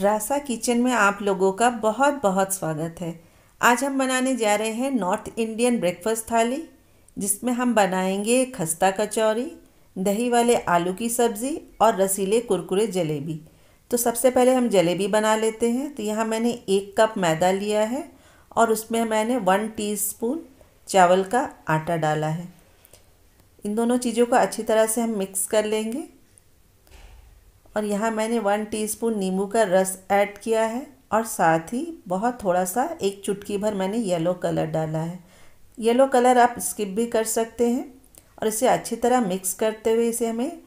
रासा kitchen में आप लोगों का बहुत बहुत स्वागत है आज हम बनाने जा रहे हैं नॉर्थ इंडियन ब्रेकफास्ट थाली जिसमें हम बनाएंगे खस्ता कचौरी दही वाले आलू की सब्ज़ी और रसीले कुरकुरे जलेबी तो सबसे पहले हम जलेबी बना लेते हैं तो यहाँ मैंने एक कप मैदा लिया है और उसमें मैंने वन टी चावल का आटा डाला है इन दोनों चीज़ों को अच्छी तरह से हम मिक्स कर लेंगे और यहाँ मैंने वन टीस्पून नींबू का रस ऐड किया है और साथ ही बहुत थोड़ा सा एक चुटकी भर मैंने येलो कलर डाला है येलो कलर आप स्किप भी कर सकते हैं और इसे अच्छी तरह मिक्स करते हुए इसे हमें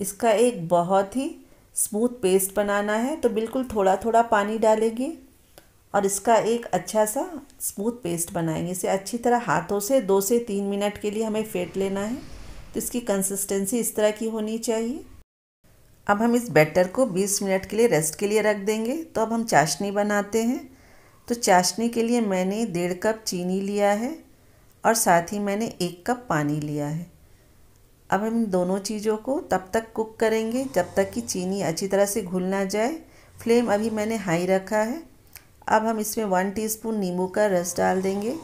इसका एक बहुत ही स्मूथ पेस्ट बनाना है तो बिल्कुल थोड़ा थोड़ा पानी डालेंगे और इसका एक अच्छा सा स्मूथ पेस्ट बनाएंगे इसे अच्छी तरह हाथों से दो से तीन मिनट के लिए हमें फेंट लेना है तो इसकी कंसिस्टेंसी इस तरह की होनी चाहिए अब हम इस बैटर को 20 मिनट के लिए रेस्ट के लिए रख देंगे तो अब हम चाशनी बनाते हैं तो चाशनी के लिए मैंने डेढ़ कप चीनी लिया है और साथ ही मैंने एक कप पानी लिया है अब हम दोनों चीज़ों को तब तक कुक करेंगे जब तक कि चीनी अच्छी तरह से घुल ना जाए फ्लेम अभी मैंने हाई रखा है अब हम इसमें वन टीस्पून नींबू का रस डाल देंगे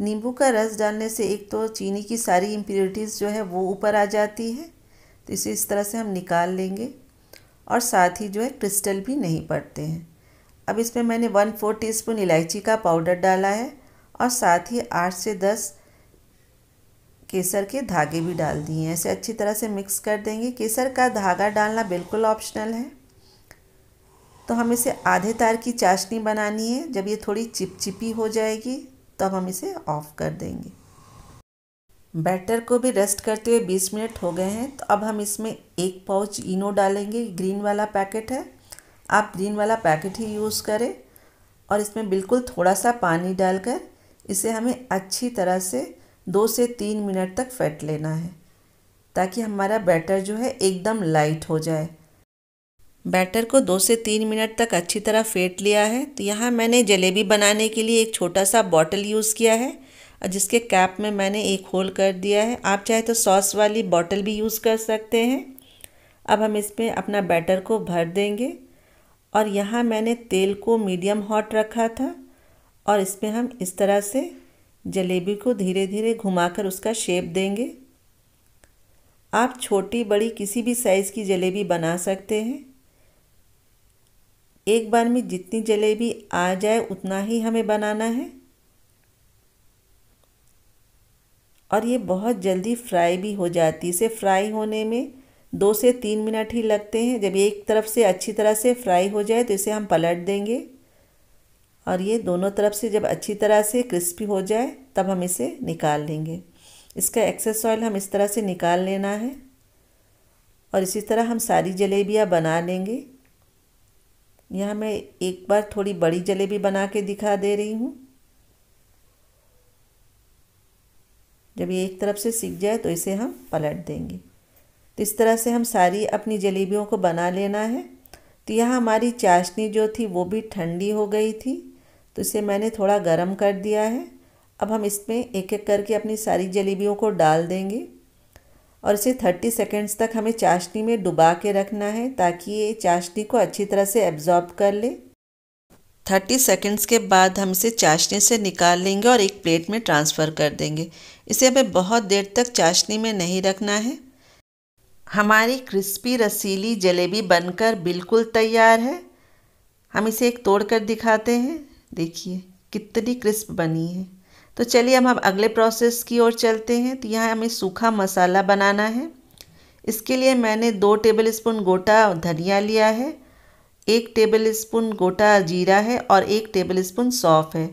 नींबू का रस डालने से एक तो चीनी की सारी इम्प्योरिटीज़ जो है वो ऊपर आ जाती है तो इसे इस तरह से हम निकाल लेंगे और साथ ही जो है क्रिस्टल भी नहीं पड़ते हैं अब इसमें मैंने वन फोर टी स्पून इलायची का पाउडर डाला है और साथ ही आठ से दस केसर के धागे भी डाल दिए हैं इसे अच्छी तरह से मिक्स कर देंगे केसर का धागा डालना बिल्कुल ऑप्शनल है तो हम इसे आधे तार की चाशनी बनानी है जब ये थोड़ी चिपचिपी हो जाएगी तब हम इसे ऑफ़ कर देंगे बैटर को भी रेस्ट करते हुए 20 मिनट हो गए हैं तो अब हम इसमें एक पाउच इनो डालेंगे ग्रीन वाला पैकेट है आप ग्रीन वाला पैकेट ही यूज़ करें और इसमें बिल्कुल थोड़ा सा पानी डालकर इसे हमें अच्छी तरह से दो से तीन मिनट तक फेंट लेना है ताकि हमारा बैटर जो है एकदम लाइट हो जाए बैटर को दो से तीन मिनट तक अच्छी तरह फेंट लिया है तो यहाँ मैंने जलेबी बनाने के लिए एक छोटा सा बॉटल यूज़ किया है और जिसके कैप में मैंने एक होल कर दिया है आप चाहे तो सॉस वाली बॉटल भी यूज़ कर सकते हैं अब हम इसमें अपना बैटर को भर देंगे और यहाँ मैंने तेल को मीडियम हॉट रखा था और इसमें हम इस तरह से जलेबी को धीरे धीरे घुमाकर उसका शेप देंगे आप छोटी बड़ी किसी भी साइज़ की जलेबी बना सकते हैं एक बार में जितनी जलेबी आ जाए उतना ही हमें बनाना है और ये बहुत जल्दी फ्राई भी हो जाती है इसे फ्राई होने में दो से तीन मिनट ही लगते हैं जब एक तरफ से अच्छी तरह से फ्राई हो जाए तो इसे हम पलट देंगे और ये दोनों तरफ से जब अच्छी तरह से क्रिस्पी हो जाए तब हम इसे निकाल लेंगे इसका एक्सेस ऑयल हम इस तरह से निकाल लेना है और इसी तरह हम सारी जलेबियाँ बना लेंगे यहाँ मैं एक बार थोड़ी बड़ी जलेबी बना के दिखा दे रही हूँ जब ये एक तरफ से सीख जाए तो इसे हम पलट देंगे तो इस तरह से हम सारी अपनी जलेबियों को बना लेना है तो यहाँ हमारी चाशनी जो थी वो भी ठंडी हो गई थी तो इसे मैंने थोड़ा गर्म कर दिया है अब हम इसमें एक एक करके अपनी सारी जलेबियों को डाल देंगे और इसे थर्टी सेकेंड्स तक हमें चाशनी में डुबा के रखना है ताकि ये चाशनी को अच्छी तरह से एब्जॉर्ब कर ले 30 सेकेंड्स के बाद हम इसे चाशनी से निकाल लेंगे और एक प्लेट में ट्रांसफ़र कर देंगे इसे हमें बहुत देर तक चाशनी में नहीं रखना है हमारी क्रिस्पी रसीली जलेबी बनकर बिल्कुल तैयार है हम इसे एक तोड़ कर दिखाते हैं देखिए कितनी क्रिस्प बनी है तो चलिए हम अब अगले प्रोसेस की ओर चलते हैं तो यहाँ हमें सूखा मसाला बनाना है इसके लिए मैंने दो टेबल स्पून गोटा धनिया लिया है एक टेबल स्पून गोटा जीरा है और एक टेबल स्पून सौफ़ है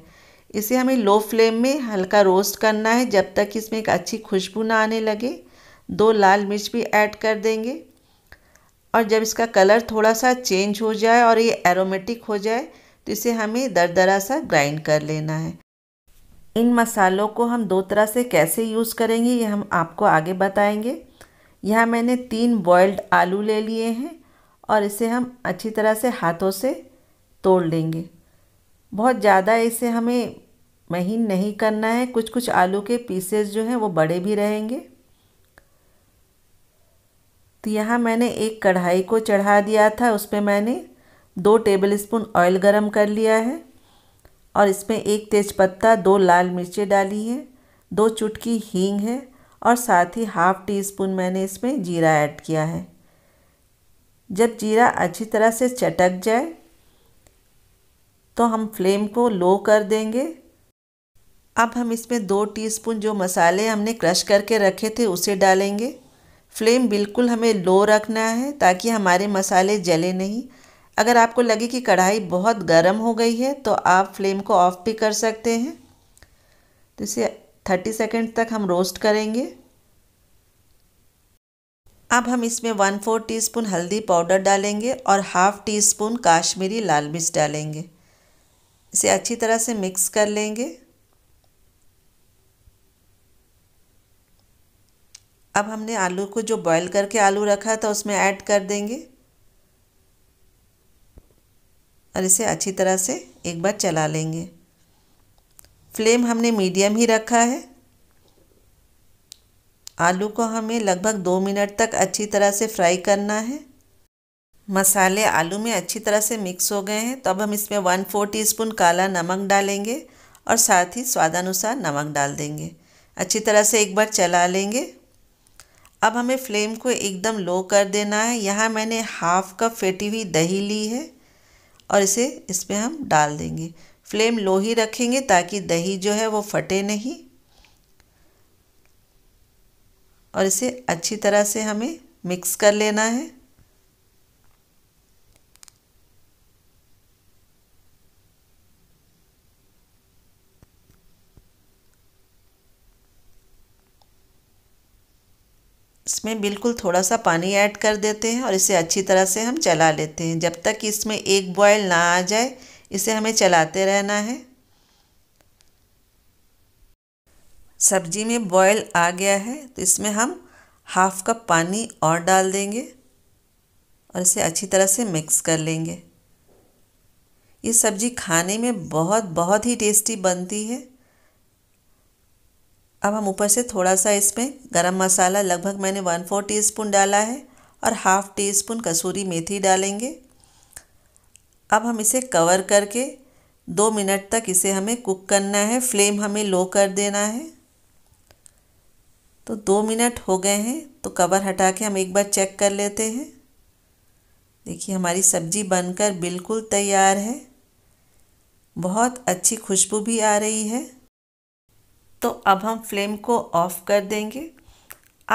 इसे हमें लो फ्लेम में हल्का रोस्ट करना है जब तक इसमें एक अच्छी खुशबू ना आने लगे दो लाल मिर्च भी ऐड कर देंगे और जब इसका कलर थोड़ा सा चेंज हो जाए और ये एरोमेटिक हो जाए तो इसे हमें दरदरा सा ग्राइंड कर लेना है इन मसालों को हम दो तरह से कैसे यूज़ करेंगे ये हम आपको आगे बताएंगे यहाँ मैंने तीन बॉयल्ड आलू ले लिए हैं और इसे हम अच्छी तरह से हाथों से तोड़ लेंगे बहुत ज़्यादा इसे हमें महीन नहीं करना है कुछ कुछ आलू के पीसेस जो हैं वो बड़े भी रहेंगे तो यहाँ मैंने एक कढ़ाई को चढ़ा दिया था उस पर मैंने दो टेबल स्पून ऑयल गरम कर लिया है और इसमें एक तेज़पत्ता दो लाल मिर्चें डाली हैं दो चुटकी हींग है और साथ ही हाफ़ टी स्पून मैंने इसमें जीरा ऐड किया है जब जीरा अच्छी तरह से चटक जाए तो हम फ्लेम को लो कर देंगे अब हम इसमें दो टीस्पून जो मसाले हमने क्रश करके रखे थे उसे डालेंगे फ्लेम बिल्कुल हमें लो रखना है ताकि हमारे मसाले जले नहीं अगर आपको लगे कि कढ़ाई बहुत गर्म हो गई है तो आप फ्लेम को ऑफ भी कर सकते हैं तो इसे 30 सेकंड तक हम रोस्ट करेंगे अब हम इसमें वन फोर टीस्पून हल्दी पाउडर डालेंगे और हाफ़ टी स्पून काश्मीरी लाल मिर्च डालेंगे इसे अच्छी तरह से मिक्स कर लेंगे अब हमने आलू को जो बॉईल करके आलू रखा था उसमें ऐड कर देंगे और इसे अच्छी तरह से एक बार चला लेंगे फ्लेम हमने मीडियम ही रखा है आलू को हमें लगभग दो मिनट तक अच्छी तरह से फ्राई करना है मसाले आलू में अच्छी तरह से मिक्स हो गए हैं तो अब हम इसमें वन फोर टी काला नमक डालेंगे और साथ ही स्वादानुसार नमक डाल देंगे अच्छी तरह से एक बार चला लेंगे अब हमें फ्लेम को एकदम लो कर देना है यहाँ मैंने हाफ कप फेटी हुई दही ली है और इसे इसमें हम डाल देंगे फ्लेम लो ही रखेंगे ताकि दही जो है वो फटे नहीं और इसे अच्छी तरह से हमें मिक्स कर लेना है इसमें बिल्कुल थोड़ा सा पानी ऐड कर देते हैं और इसे अच्छी तरह से हम चला लेते हैं जब तक इसमें एक बॉयल ना आ जाए इसे हमें चलाते रहना है सब्जी में बॉयल आ गया है तो इसमें हम हाफ कप पानी और डाल देंगे और इसे अच्छी तरह से मिक्स कर लेंगे ये सब्जी खाने में बहुत बहुत ही टेस्टी बनती है अब हम ऊपर से थोड़ा सा इसमें गरम मसाला लगभग मैंने वन फोर टीस्पून डाला है और हाफ़ टी स्पून कसूरी मेथी डालेंगे अब हम इसे कवर करके दो मिनट तक इसे हमें कुक करना है फ्लेम हमें लो कर देना है तो दो मिनट हो गए हैं तो कवर हटा के हम एक बार चेक कर लेते हैं देखिए हमारी सब्जी बनकर बिल्कुल तैयार है बहुत अच्छी खुशबू भी आ रही है तो अब हम फ्लेम को ऑफ़ कर देंगे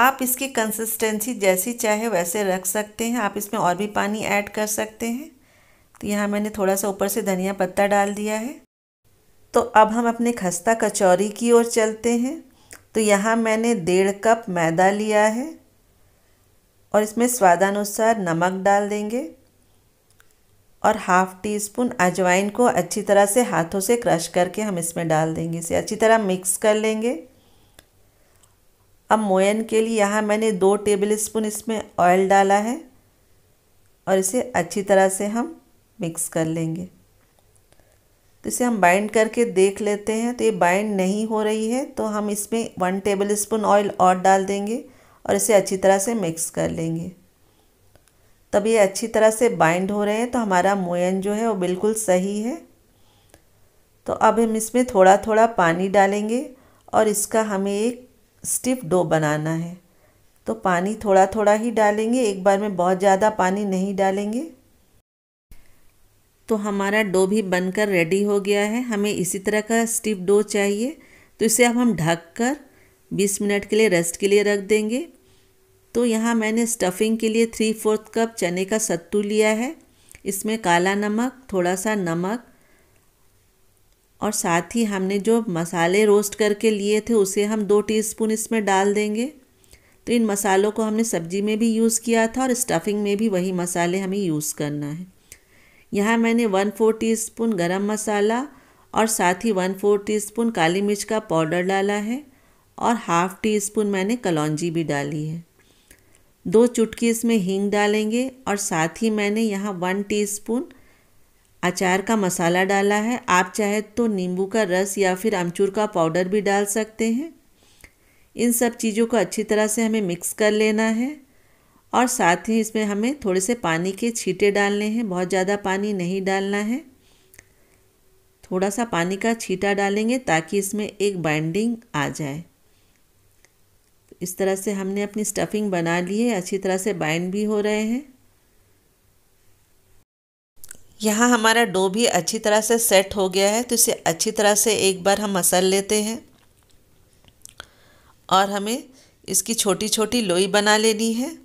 आप इसकी कंसिस्टेंसी जैसी चाहे वैसे रख सकते हैं आप इसमें और भी पानी ऐड कर सकते हैं तो यहाँ मैंने थोड़ा सा ऊपर से धनिया पत्ता डाल दिया है तो अब हम अपने खस्ता कचौरी की ओर चलते हैं तो यहाँ मैंने डेढ़ कप मैदा लिया है और इसमें स्वादानुसार नमक डाल देंगे और हाफ टी स्पून अजवाइन को अच्छी तरह से हाथों से क्रश करके हम इसमें डाल देंगे इसे अच्छी तरह मिक्स कर लेंगे अब मोयन के लिए यहाँ मैंने दो टेबल स्पून इसमें ऑयल डाला है और इसे अच्छी तरह से हम मिक्स कर लेंगे तो इसे हम बाइंड करके देख लेते हैं तो ये बाइंड नहीं हो रही है तो हम इसमें वन टेबल स्पून ऑयल और डाल देंगे और इसे अच्छी तरह से मिक्स कर लेंगे तब ये अच्छी तरह से बाइंड हो रहे हैं तो हमारा मोयन जो है वो बिल्कुल सही है तो अब हम इसमें थोड़ा थोड़ा पानी डालेंगे और इसका हमें एक स्टिफ डो बनाना है तो पानी थोड़ा थोड़ा ही डालेंगे एक बार में बहुत ज़्यादा पानी नहीं डालेंगे तो हमारा डो भी बनकर रेडी हो गया है हमें इसी तरह का स्टिफ डो चाहिए तो इसे अब हम ढक कर बीस मिनट के लिए रेस्ट के लिए रख देंगे तो यहाँ मैंने स्टफिंग के लिए थ्री फोर्थ कप चने का सत्तू लिया है इसमें काला नमक थोड़ा सा नमक और साथ ही हमने जो मसाले रोस्ट करके लिए थे उसे हम दो टीस्पून इसमें डाल देंगे तो इन मसालों को हमने सब्जी में भी यूज़ किया था और स्टफिंग में भी वही मसाले हमें यूज़ करना है यहाँ मैंने वन फोर टी स्पून गर्म मसाला और साथ ही वन फोर टी स्पून काली मिर्च का पाउडर डाला है और हाफ़ टी स्पून मैंने कलौंजी भी डाली है दो चुटकी इसमें हींग डालेंगे और साथ ही मैंने यहाँ वन टी स्पून अचार का मसाला डाला है आप चाहे तो नींबू का रस या फिर अमचूर का पाउडर भी डाल सकते हैं इन सब चीज़ों को अच्छी तरह से हमें मिक्स कर लेना है और साथ ही इसमें हमें थोड़े से पानी के छींटे डालने हैं बहुत ज़्यादा पानी नहीं डालना है थोड़ा सा पानी का छीटा डालेंगे ताकि इसमें एक बाइंडिंग आ जाए इस तरह से हमने अपनी स्टफिंग बना ली है अच्छी तरह से बाइंड भी हो रहे हैं यहाँ हमारा डो भी अच्छी तरह से सेट हो गया है तो इसे अच्छी तरह से एक बार हम मसल लेते हैं और हमें इसकी छोटी छोटी लोई बना लेनी है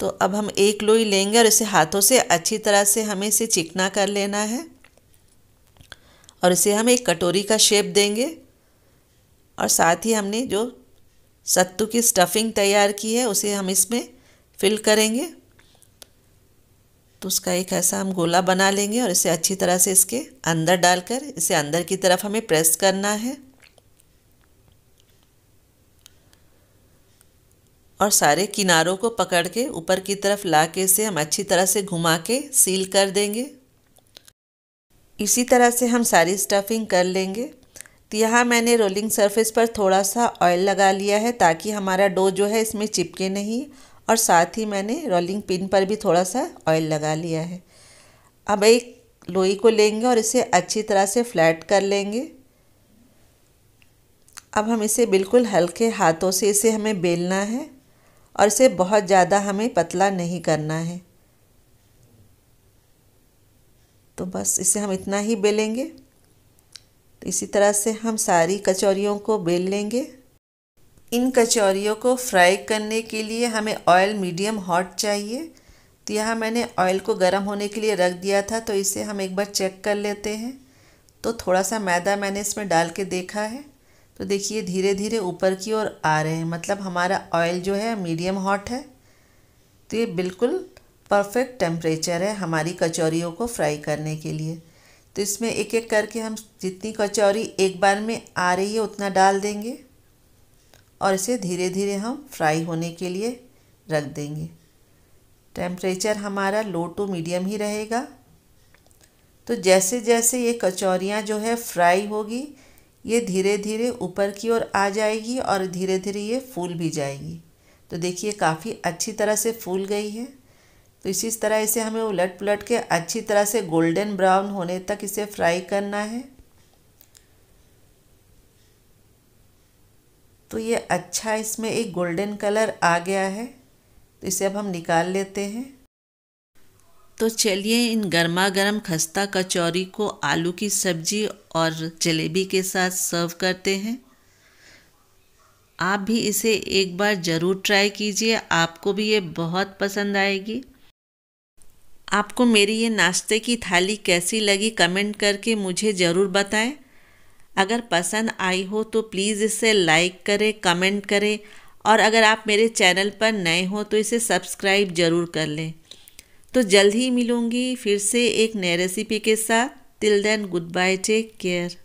तो अब हम एक लोई लेंगे और इसे हाथों से अच्छी तरह से हमें इसे चिकना कर लेना है और इसे हम एक कटोरी का शेप देंगे और साथ ही हमने जो सत्तू की स्टफिंग तैयार की है उसे हम इसमें फिल करेंगे तो उसका एक ऐसा हम गोला बना लेंगे और इसे अच्छी तरह से इसके अंदर डालकर इसे अंदर की तरफ हमें प्रेस करना है और सारे किनारों को पकड़ के ऊपर की तरफ ला के इसे हम अच्छी तरह से घुमा के सील कर देंगे इसी तरह से हम सारी स्टफिंग कर लेंगे तो यहाँ मैंने रोलिंग सरफेस पर थोड़ा सा ऑयल लगा लिया है ताकि हमारा डो जो है इसमें चिपके नहीं और साथ ही मैंने रोलिंग पिन पर भी थोड़ा सा ऑयल लगा लिया है अब एक लोई को लेंगे और इसे अच्छी तरह से फ्लैट कर लेंगे अब हम इसे बिल्कुल हल्के हाथों से इसे हमें बेलना है और इसे बहुत ज़्यादा हमें पतला नहीं करना है तो बस इसे हम इतना ही बेलेंगे तो इसी तरह से हम सारी कचौरियों को बेल लेंगे इन कचौरियों को फ्राई करने के लिए हमें ऑयल मीडियम हॉट चाहिए तो यहाँ मैंने ऑयल को गर्म होने के लिए रख दिया था तो इसे हम एक बार चेक कर लेते हैं तो थोड़ा सा मैदा मैंने इसमें डाल के देखा है तो देखिए धीरे धीरे ऊपर की ओर आ रहे हैं मतलब हमारा ऑयल जो है मीडियम हॉट है तो ये बिल्कुल परफेक्ट टेम्परेचर है हमारी कचौरियों को फ्राई करने के लिए तो इसमें एक एक करके हम जितनी कचौरी एक बार में आ रही है उतना डाल देंगे और इसे धीरे धीरे हम फ्राई होने के लिए रख देंगे टेम्परेचर हमारा लो टू मीडियम ही रहेगा तो जैसे जैसे ये कचौरियाँ जो है फ्राई होगी ये धीरे धीरे ऊपर की ओर आ जाएगी और धीरे धीरे ये फूल भी जाएगी तो देखिए काफ़ी अच्छी तरह से फूल गई है तो इसी तरह इसे हमें उलट पुलट के अच्छी तरह से गोल्डन ब्राउन होने तक इसे फ्राई करना है तो ये अच्छा इसमें एक गोल्डन कलर आ गया है तो इसे अब हम निकाल लेते हैं तो चलिए इन गर्मा गर्म खस्ता कचौरी को आलू की सब्जी और जलेबी के साथ सर्व करते हैं आप भी इसे एक बार ज़रूर ट्राई कीजिए आपको भी ये बहुत पसंद आएगी आपको मेरी ये नाश्ते की थाली कैसी लगी कमेंट करके मुझे ज़रूर बताएं अगर पसंद आई हो तो प्लीज़ इसे लाइक करें कमेंट करें और अगर आप मेरे चैनल पर नए हो तो इसे सब्सक्राइब ज़रूर कर लें तो जल्द ही मिलूँगी फिर से एक नए रेसिपी के साथ Till then, goodbye. Take care.